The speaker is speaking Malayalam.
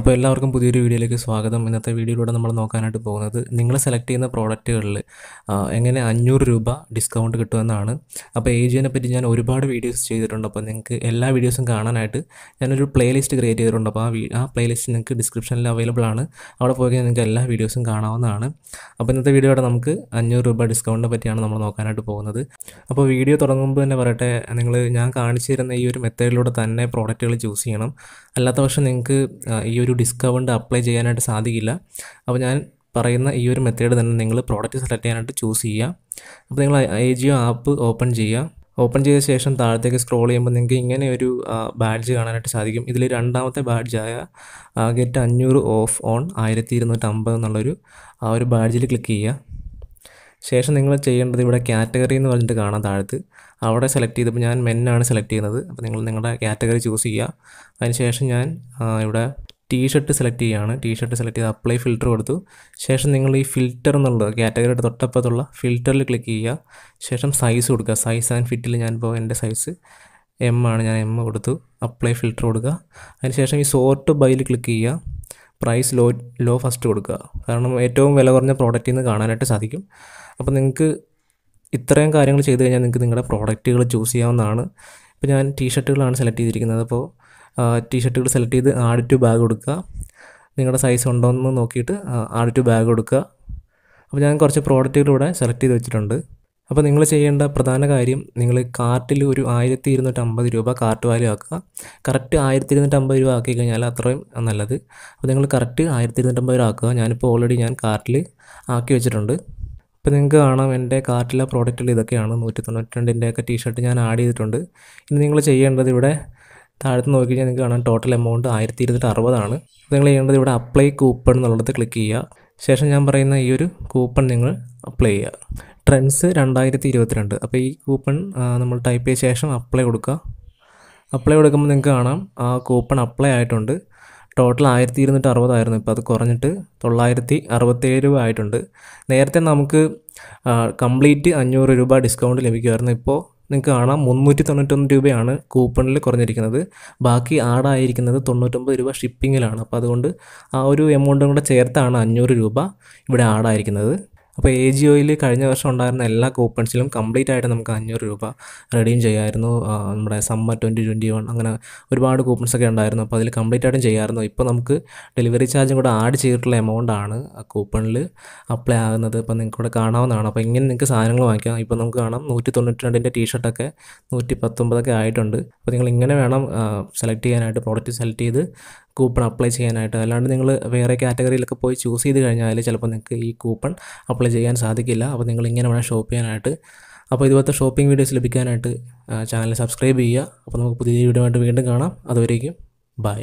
അപ്പോൾ എല്ലാവർക്കും പുതിയൊരു വീഡിയോയിലേക്ക് സ്വാഗതം ഇന്നത്തെ വീഡിയോയിലൂടെ നമ്മൾ നോക്കാനായിട്ട് പോകുന്നത് നിങ്ങൾ സെലക്ട് ചെയ്യുന്ന പ്രോഡക്റ്റുകളിൽ എങ്ങനെ അഞ്ഞൂറ് രൂപ ഡിസ്കൗണ്ട് കിട്ടുമെന്നാണ് അപ്പോൾ ഏജിയനെ പറ്റി ഞാൻ ഒരുപാട് വീഡിയോസ് ചെയ്തിട്ടുണ്ട് അപ്പോൾ നിങ്ങൾക്ക് എല്ലാ വീഡിയോസും കാണാനായിട്ട് ഞാനൊരു പ്ലേലിസ്റ്റ് ക്രിയേറ്റ് ചെയ്തിട്ടുണ്ട് അപ്പോൾ ആ ആ പ്ലേലിസ്റ്റ് നിങ്ങൾക്ക് ഡിസ്ക്രിപ്ഷനിൽ അവൈലബിൾ ആണ് അവിടെ പോയി നിങ്ങൾക്ക് എല്ലാ വീഡിയോസും കാണാവുന്നതാണ് അപ്പോൾ ഇന്നത്തെ വീഡിയോയുടെ നമുക്ക് അഞ്ഞൂറ് രൂപ ഡിസ്കൗണ്ടിനെ പറ്റിയാണ് നമ്മൾ നോക്കാനായിട്ട് പോകുന്നത് അപ്പോൾ വീഡിയോ തുടങ്ങുമ്പോൾ തന്നെ പറയട്ടെ നിങ്ങൾ ഞാൻ കാണിച്ചു തരുന്ന ഈ ഒരു മെത്തേഡിലൂടെ തന്നെ പ്രോഡക്റ്റുകൾ ചൂസ് ചെയ്യണം അല്ലാത്ത പക്ഷം നിങ്ങൾക്ക് ഈ ഒരു ഒരു ഡിസ്കൗണ്ട് അപ്ലൈ ചെയ്യാനായിട്ട് സാധിക്കില്ല അപ്പോൾ ഞാൻ പറയുന്ന ഈ ഒരു മെത്തേഡ് തന്നെ നിങ്ങൾ പ്രോഡക്റ്റ് സെലക്ട് ചെയ്യാനായിട്ട് ചൂസ് ചെയ്യുക അപ്പോൾ നിങ്ങൾ എ ജിയോ ആപ്പ് ഓപ്പൺ ചെയ്യുക ഓപ്പൺ ചെയ്ത ശേഷം താഴത്തേക്ക് സ്ക്രോൾ ചെയ്യുമ്പോൾ നിങ്ങൾക്ക് ഇങ്ങനെ ഒരു ബാഡ്ജ് കാണാനായിട്ട് സാധിക്കും ഇതിൽ രണ്ടാമത്തെ ബാഡ്ജായ ഗെറ്റ് അഞ്ഞൂറ് ഓഫ് ഓൺ ആയിരത്തി ഇരുന്നൂറ്റി അമ്പത് എന്നുള്ളൊരു ആ ഒരു ബാഡ്ജിൽ ക്ലിക്ക് ചെയ്യുക ശേഷം നിങ്ങൾ ചെയ്യേണ്ടത് ഇവിടെ കാറ്റഗറി എന്ന് പറഞ്ഞിട്ട് കാണാം താഴത്ത് അവിടെ സെലക്ട് ചെയ്തപ്പോൾ ഞാൻ മെന്നാണ് സെലക്ട് ചെയ്യുന്നത് അപ്പോൾ നിങ്ങൾ നിങ്ങളുടെ കാറ്റഗറി ചൂസ് ചെയ്യുക അതിനുശേഷം ഞാൻ ഇവിടെ ഷർട്ട് സെലക്ട് ചെയ്യുകയാണ് ഷർട്ട് സെലക്ട് ചെയ്ത് അപ്ലൈ ഫിൽറ്റർ കൊടുത്തു ശേഷം നിങ്ങൾ ഈ ഫിൽറ്റർ എന്നുള്ളത് കാറ്റഗറിയുടെ തൊട്ടപ്പുറത്തുള്ള ഫിൽറ്ററിൽ ക്ലിക്ക് ചെയ്യുക ശേഷം സൈസ് കൊടുക്കുക സൈസ് ആൻഡ് ഫിറ്റിൽ ഞാനിപ്പോൾ എൻ്റെ സൈസ് എം ആണ് ഞാൻ എം കൊടുത്തു അപ്ലൈ ഫിൽറ്റർ കൊടുക്കുക അതിനുശേഷം ഈ സോർട്ട് ബൈയിൽ ക്ലിക്ക് ചെയ്യുക പ്രൈസ് ലോ ലോ ഫസ്റ്റ് കൊടുക്കുക കാരണം ഏറ്റവും വില കുറഞ്ഞ പ്രോഡക്റ്റിൽ നിന്ന് കാണാനായിട്ട് സാധിക്കും അപ്പോൾ നിങ്ങൾക്ക് ഇത്രയും കാര്യങ്ങൾ ചെയ്ത് കഴിഞ്ഞാൽ നിങ്ങൾക്ക് നിങ്ങളുടെ പ്രോഡക്റ്റുകൾ ചൂസ് ചെയ്യാവുന്നതാണ് ഇപ്പോൾ ഞാൻ ടീഷർട്ടുകളാണ് സെലക്ട് ചെയ്തിരിക്കുന്നത് അപ്പോൾ ടീഷർട്ടുകൾ സെലക്ട് ചെയ്ത് ആഡ് ടു ബാഗ് കൊടുക്കുക നിങ്ങളുടെ സൈസ് ഉണ്ടോ എന്ന് നോക്കിയിട്ട് ആഡ് ടു ബാഗ് കൊടുക്കുക അപ്പോൾ ഞാൻ കുറച്ച് പ്രോഡക്റ്റുകൾ ഇവിടെ സെലക്ട് ചെയ്ത് വെച്ചിട്ടുണ്ട് അപ്പോൾ നിങ്ങൾ ചെയ്യേണ്ട പ്രധാന കാര്യം നിങ്ങൾ കാർട്ടിൽ ഒരു ആയിരത്തി ഇരുന്നൂറ്റമ്പത് രൂപ കാർട്ട് വാല്യൂ ആക്കുക കറക്റ്റ് ആയിരത്തി ഇരുന്നൂറ്റമ്പത് രൂപ ആക്കി കഴിഞ്ഞാൽ അത്രയും നല്ലത് അപ്പോൾ നിങ്ങൾ കറക്റ്റ് ആയിരത്തി ഇരുന്നൂറ്റമ്പത് രൂപ ആക്കുക ഞാനിപ്പോൾ ഓൾറെഡി ഞാൻ കാർട്ടിൽ ആക്കി വെച്ചിട്ടുണ്ട് ഇപ്പോൾ നിങ്ങൾക്ക് കാണാം എൻ്റെ കാർട്ടിലെ പ്രോഡക്റ്റുകൾ ഇതൊക്കെയാണ് നൂറ്റി തൊണ്ണൂറ്റി രണ്ടിൻ്റെയൊക്കെ ടീഷർട്ട് ഞാൻ ആഡ് ചെയ്തിട്ടുണ്ട് ഇനി നിങ്ങൾ ചെയ്യേണ്ടത് ഇവിടെ താഴത്ത് നോക്കി കഴിഞ്ഞാൽ നിങ്ങൾക്ക് കാണാം ടോട്ടൽ എമൗണ്ട് ആയിരത്തി ഇരുന്നൂറ്റി അറുപതാണ് നിങ്ങൾ ചെയ്യേണ്ടത് ഇവിടെ അപ്ലൈ കൂപ്പൺ എന്നുള്ളത് ക്ലിക്ക് ചെയ്യുക ശേഷം ഞാൻ പറയുന്ന ഈ ഒരു കൂപ്പൺ നിങ്ങൾ അപ്ലൈ ചെയ്യുക ട്രെൻഡ്സ് രണ്ടായിരത്തി ഇരുപത്തിരണ്ട് അപ്പോൾ ഈ കൂപ്പൺ നമ്മൾ ടൈപ്പ് ചെയ്ത ശേഷം അപ്ലൈ കൊടുക്കുക അപ്ലൈ കൊടുക്കുമ്പോൾ നിങ്ങൾക്ക് കാണാം ആ കൂപ്പൺ അപ്ലൈ ആയിട്ടുണ്ട് ടോട്ടൽ ആയിരത്തി ഇരുന്നൂറ്റി അറുപതായിരുന്നു ഇപ്പോൾ അത് കുറഞ്ഞിട്ട് തൊള്ളായിരത്തി അറുപത്തേഴ് രൂപ ആയിട്ടുണ്ട് നേരത്തെ നമുക്ക് കംപ്ലീറ്റ് അഞ്ഞൂറ് രൂപ ഡിസ്കൗണ്ട് ലഭിക്കുമായിരുന്നു ഇപ്പോൾ നിങ്ങൾക്ക് കാണാം മുന്നൂറ്റി തൊണ്ണൂറ്റൊന്ന് രൂപയാണ് കൂപ്പണിൽ കുറഞ്ഞിരിക്കുന്നത് ബാക്കി ആടായിരിക്കുന്നത് തൊണ്ണൂറ്റൊമ്പത് രൂപ ഷിപ്പിങ്ങിലാണ് അപ്പോൾ അതുകൊണ്ട് ആ ഒരു എമൗണ്ടും കൂടെ ചേർത്താണ് അഞ്ഞൂറ് രൂപ ഇവിടെ ആടായിരിക്കുന്നത് അപ്പോൾ എ ജി ഒയിൽ കഴിഞ്ഞ വർഷം ഉണ്ടായിരുന്ന എല്ലാ കൂപ്പൺസിലും കംപ്ലീറ്റ് ആയിട്ട് നമുക്ക് അഞ്ഞൂറ് രൂപ റെഡീം ചെയ്യായിരുന്നു നമ്മുടെ സമ്മർ ട്വൻറ്റി ട്വൻറ്റി വൺ അങ്ങനെ ഒരുപാട് കൂപ്പൺസ് ഒക്കെ ഉണ്ടായിരുന്നു അപ്പോൾ അതിൽ കംപ്ലീറ്റ് ആയിട്ടും ചെയ്യാമായിരുന്നു ഇപ്പോൾ നമുക്ക് ഡെലിവറി ചാർജും കൂടെ ആഡ് ചെയ്തിട്ടുള്ള എമൗണ്ട് ആണ് കൂപ്പണിൽ അപ്ലൈ ആകുന്നത് അപ്പോൾ നിങ്ങൾക്ക് ഇവിടെ കാണാവുന്നതാണ് അപ്പോൾ ഇങ്ങനെ നിങ്ങൾക്ക് സാധനങ്ങൾ വാങ്ങിക്കാം ഇപ്പോൾ നമുക്ക് കാണാം നൂറ്റി തൊണ്ണൂറ്റി രണ്ടിൻ്റെ ടീഷർട്ടൊക്കെ നൂറ്റി പത്തൊമ്പതൊക്കെ ആയിട്ടുണ്ട് അപ്പോൾ നിങ്ങൾ ഇങ്ങനെ വേണം സെലക്ട് ചെയ്യാനായിട്ട് പ്രോഡക്റ്റ് സെലക്ട് ചെയ്ത് കൂപ്പൺ അപ്ലൈ ചെയ്യാനായിട്ട് അല്ലാണ്ട് നിങ്ങൾ വേറെ കാറ്റഗറിയിലൊക്കെ പോയി ചൂസ് ചെയ്ത് കഴിഞ്ഞാൽ ചിലപ്പോൾ നിങ്ങൾക്ക് ഈ കൂപ്പൺ അപ്ലൈ ചെയ്യാൻ സാധിക്കില്ല അപ്പോൾ നിങ്ങൾ ഇങ്ങനെ വേണം ഷോപ്പ് ചെയ്യാനായിട്ട് അപ്പോൾ ഇതുപോലത്തെ ഷോപ്പിംഗ് വീഡിയോസ് ലഭിക്കാനായിട്ട് ചാനൽ സബ്സ്ക്രൈബ് ചെയ്യുക അപ്പോൾ നമുക്ക് പുതിയ വീഡിയോ ആയിട്ട് വീണ്ടും കാണാം അതുവരേക്കും ബൈ